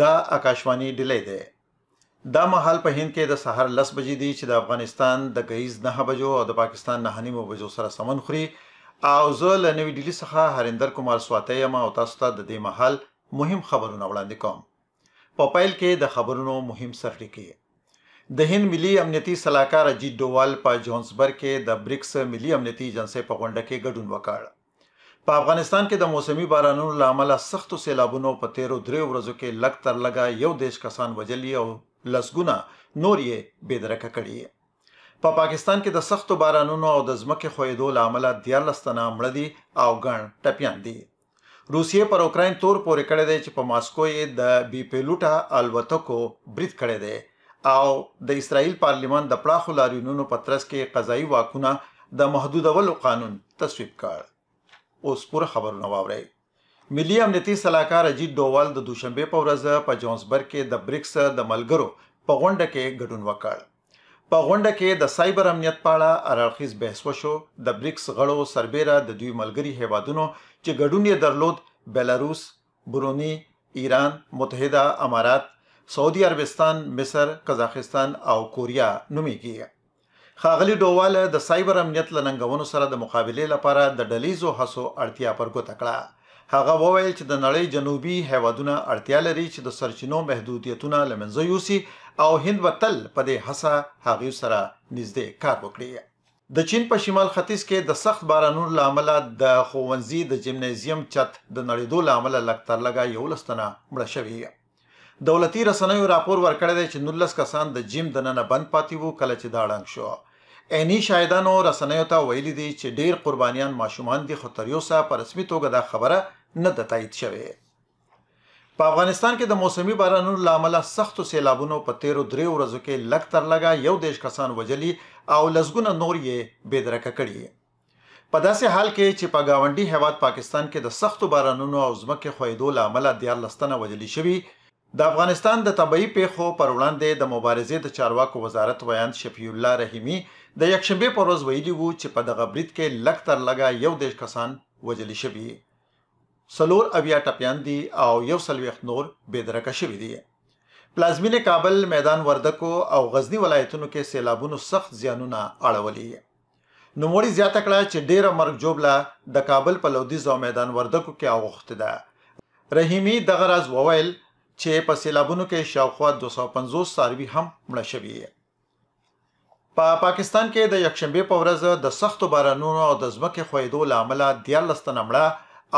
دا آکاشوانی ډیلی دی دا مهال په هند کې د سهار لس بجې دی چې د افغانستان د غیز نه بجو او د پاکستان نه نیمو بجو سره سمون خوري او زه له نوې ډیلی څخه هریندر کومار سواته یم او تاسو ته د دې مهال مهم خبرونه وړاندې کوم په پیل کې د خبرونو مهم سرټیکې د هند ملي امنیتي صلاحکار اجیت ډووال په جونسبرګ کې د بریکس ملي امنیتي ایجنسۍ په غونډه کې ګډون وکړ په افغانستان کې د موسمي بارانونو له امله سختو سیلابونو په تیرو درې ورځو کې لګ تر لګه یو دیش کسان وجلي او لسګونه نور یې بېدرکه کړي په پا پاکستان کې د سختو بارانونو او د ځمکې ښویېدو له امله دیارلس تنه مړه دي او ګڼ ټپیان دي روسیې پر اوکراین تور پورې کړی دی چې په ماسکو یې د بی پیلوټه الوتکو برید کړی دی او د اسرائیل پارلمان د پراخو لاریونونو په ترڅ کې قضایي واکونه د محدودولو قانون تصویب کړ اوس پوره خبرونه واورئ ملي امنیتي سلاکار اجیت ډووال د دوشنبه په ورځ په جونسبرګ کې د بریکس د ملګرو په غونډه کې ګډون وکړ په غونډه کې د سایبر امنیت په اړه ارخیز بحث وشو د بریکس غړو سربېره د دوی ملګري هیوادونو چې ګډون یې درلود بیلاروس برونی ایران متحده امارات سعودي عربستان مصر قزاقستان او کوریا نومېږي خاغلی ډووال د سایبر امنیت لننګونو سره د مقابله لپاره د ډلیزو هڅو اړتیا پر ګوته کړه هغه وویل چې د نړۍ جنوبي هیوادونه اړتیا لري چې د سرچینو محدودیتونه لمنځه یوسي او هند به تل په دې هڅه هغه سره نږدې کار وکړي د چین په شمال ختیځ کې د سخت بارانونو لامل د خوونزي د جمنازیم چت د نړیدو لامل لکتر لگا یو لستنه مړه شوې ده دولتي رسنیو راپور ورکړی دی چې 19 کسان د جیم دننه بند پاتې وو کله چې دا ړنګ شو اني شاهدانو رسنیو ته ویلي دي چې ډیر قربانيان ماشومان دي خو تر اوسه په رسمي توګه دا خبره نه د تایید شوې په افغانستان کې د موسمي بارانونو لامل سختو سیلابونو په تیرو درې ورځو کې لک تر لگا یو دیش کسان وجلی او لزګونه نور یې بيدرکه کړي په داسې حال کې چې په گاونډي هیواد پاکستان کې د سختو بارانونو او ځمکې خویدو لامل د 14 وجلی شوی د افغانستان د طبي پیښو پر وړاندې د مبارزې د چارواکو وزارت ویان شفیع الله رحیمی د یکشنبه په ورځ ویلي وو چې په دغه برید کې لک تر لګا یو دیش کسان وجل شوي سلور اویا ټپیان دي او یو سلويخت نور بيدرکه شوي دي پلازمینه کابل میدان وردکو او غزنی ولایتونو کې سیلابونو سخت زیانونه اړولي نوموړي زیاته کړه چې ډیره مرګ جوړه د کابل په لودیز او میدان وردکو کې اوخته ده رحیمی دغه راز وویل چې په سیلابونو کې شاوخوا 250 ساروي هم مړه شوي په پا پاکستان کې د یکشنبه په ورځ د سختو بارانونو او د ځمکې خویدو لامل د 13 تنمړه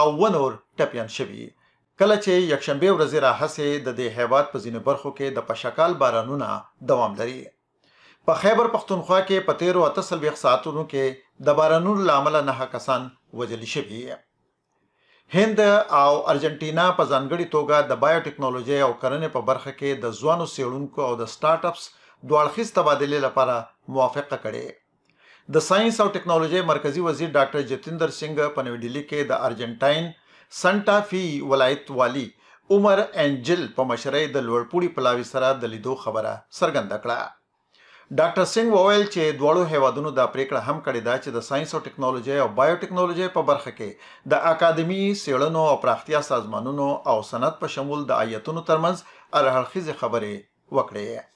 او ونور ټپيان شوي کله چې یکشنبه ورځ راهسه د دې هیواد په ځینې برخو کې د پشکال بارانونه دوام لري په خیبر پختونخوا کې په 13 او 3 ساعتونو کې د بارانونو لامل نه کسان وجل شوي هند او ارجنټینا په ځانګړي توګه د بایوټیکنالوژي او کرنې په برخه کې د ځوانو سیړونکو او د سٹارټ اپس دوړخیز تبادله لپاره موافقه کړې د ساينس او ټیکنالوژي مرکزی وزیر ډاکټر جتیندر سنگ په نوې ډیلی کې د ارجنټاین سانتا فی ولایت والی عمر انجل په مشرۍ د لوړپوړي پلاوي سره د لیدو خبره څرګنده کړه ډاکټر سنگ وویل چې دواړو هیوادونو دا پریکړه هم کړې ده چې د ساينس او ټکنالوژي او بایوټیکنالوژي په برخه کې د اکاډمي سیړنو او پراختیا سازمانونو او صنعت په شمول د آیتونو ترمنځ ارهرخیز خبرې وکړې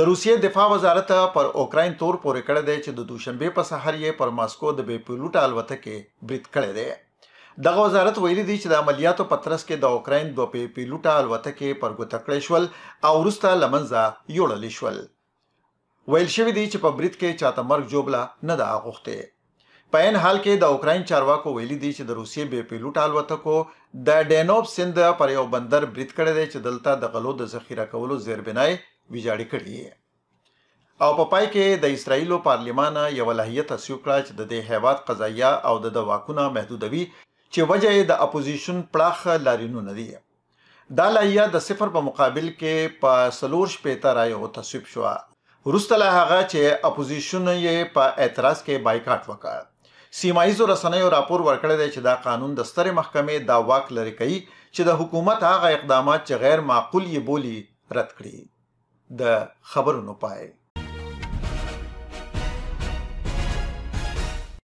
د روسیې دفاع وزارت پر اوکرين تور پورې کړې ده چې د دوشنبه په سحر یې پر ماسکو د بې پیلوټ الوتکې بریټ کړې ده دغه وزارت ویلي دی چې د عملیاتو پترس کې د اوکرين دوه پیلوټ الوتکې پر ګوتکړې شول او روسته لمنځه یوړل شول ویل شوی دی چې په برید کې چاته مرګ جوبله نه ده اغوخته په ان حال کې د اوکرين چارواکو ویلي دي چې د روسیې بې پیلوټ الوتکو د ډینوب سند پر یو بندر برید کړی دی چې دلته د غلو د ذخیره کولو زیربنای ویجاړې کړې او په پای کې د اسرایلو پارلمان یو لهیت اسوکړه چې د دې حیوانات قضایه او د دواکونه محدودوي چې وجه یې د اپوزیشن پړاخ لارینونه دي دا لایه د صفر په مقابل کې په سلور شپېته رایو تصویب شوه وروسته له هغه چې اپوزیشن یې په اعتراض کې بایکاټ وکړ سیمایزو رسنیو راپور ورکړی دی چې دا قانون د ستر محکمې دا واک لري کوي چې د حکومت هغه اقدامات چې غیر معقول یې بولی رد کړي د خبرونو پای